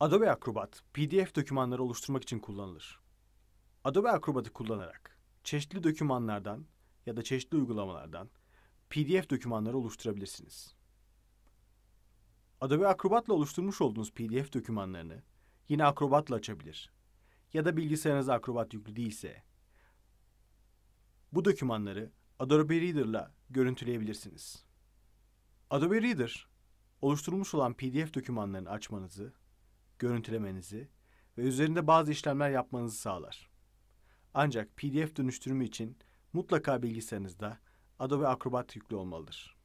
Adobe Acrobat, PDF dokümanları oluşturmak için kullanılır. Adobe Acrobat'ı kullanarak çeşitli dokümanlardan ya da çeşitli uygulamalardan PDF dokümanları oluşturabilirsiniz. Adobe Acrobat'la oluşturmuş olduğunuz PDF dokümanlarını yine Acrobat'la açabilir ya da bilgisayarınıza Acrobat yüklü değilse bu dokümanları Adobe Reader'la görüntüleyebilirsiniz. Adobe Reader, oluşturulmuş olan PDF dokümanlarını açmanızı görüntülemenizi ve üzerinde bazı işlemler yapmanızı sağlar. Ancak PDF dönüştürümü için mutlaka bilgisayarınızda Adobe Acrobat yüklü olmalıdır.